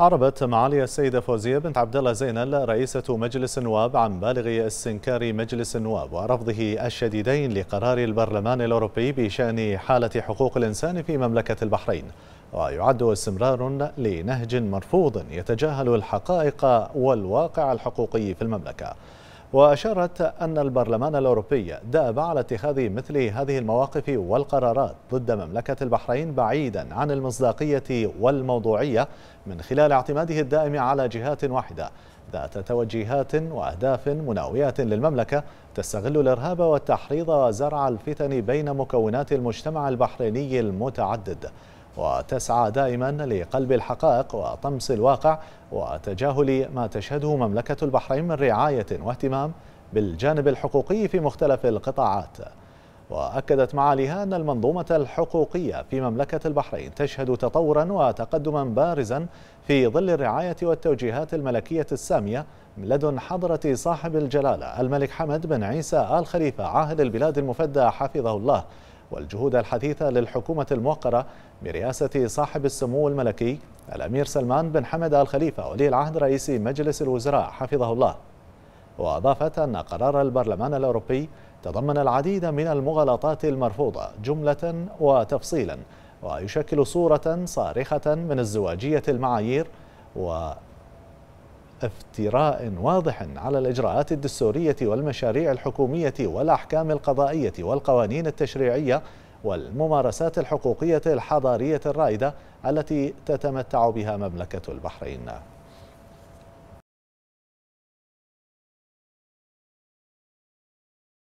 أعربت معالي السيدة فوزية بنت عبد الله زينل رئيسة مجلس النواب عن بالغ استنكار مجلس النواب ورفضه الشديدين لقرار البرلمان الأوروبي بشأن حالة حقوق الإنسان في مملكة البحرين ويعد استمرار لنهج مرفوض يتجاهل الحقائق والواقع الحقوقي في المملكة وأشارت أن البرلمان الأوروبي دأب على اتخاذ مثل هذه المواقف والقرارات ضد مملكة البحرين بعيدا عن المصداقية والموضوعية من خلال اعتماده الدائم على جهات واحدة ذات توجيهات وأهداف مناوية للمملكة تستغل الإرهاب والتحريض وزرع الفتن بين مكونات المجتمع البحريني المتعدد وتسعى دائما لقلب الحقائق وطمس الواقع وتجاهل ما تشهده مملكة البحرين من رعاية واهتمام بالجانب الحقوقي في مختلف القطاعات وأكدت معاليها أن المنظومة الحقوقية في مملكة البحرين تشهد تطورا وتقدما بارزا في ظل الرعاية والتوجيهات الملكية السامية لدن حضرة صاحب الجلالة الملك حمد بن عيسى آل خليفة عاهل البلاد المفدى حفظه الله والجهود الحديثة للحكومة الموقرة برئاسة صاحب السمو الملكي الأمير سلمان بن حمد الخليفة ولي العهد رئيس مجلس الوزراء حفظه الله وأضافت أن قرار البرلمان الأوروبي تضمن العديد من المغالطات المرفوضة جملة وتفصيلا ويشكل صورة صارخة من ازدواجية المعايير و افتراء واضح على الإجراءات الدستورية والمشاريع الحكومية والأحكام القضائية والقوانين التشريعية والممارسات الحقوقية الحضارية الرائدة التي تتمتع بها مملكة البحرين